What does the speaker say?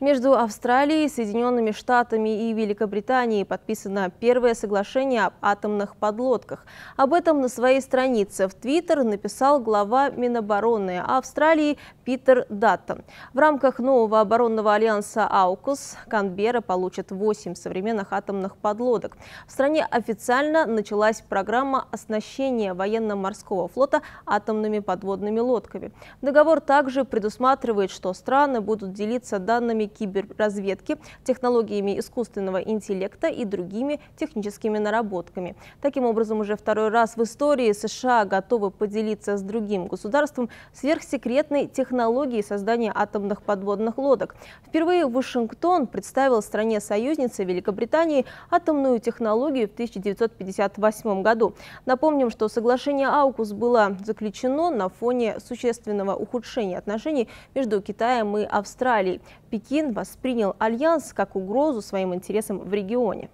Между Австралией, Соединенными Штатами и Великобританией подписано первое соглашение об атомных подлодках. Об этом на своей странице в Твиттер написал глава Минобороны Австралии Питер Даттон. В рамках нового оборонного альянса «Аукус» Канбера получит 8 современных атомных подлодок. В стране официально началась программа оснащения военно-морского флота атомными подводными лодками. Договор также предусматривает, что страны будут делиться данными киберразведки, технологиями искусственного интеллекта и другими техническими наработками. Таким образом, уже второй раз в истории США готовы поделиться с другим государством сверхсекретной технологией создания атомных подводных лодок. Впервые Вашингтон представил стране союзницы Великобритании атомную технологию в 1958 году. Напомним, что соглашение АУКУС было заключено на фоне существенного ухудшения отношений между Китаем и Австралией. Пекин воспринял альянс как угрозу своим интересам в регионе.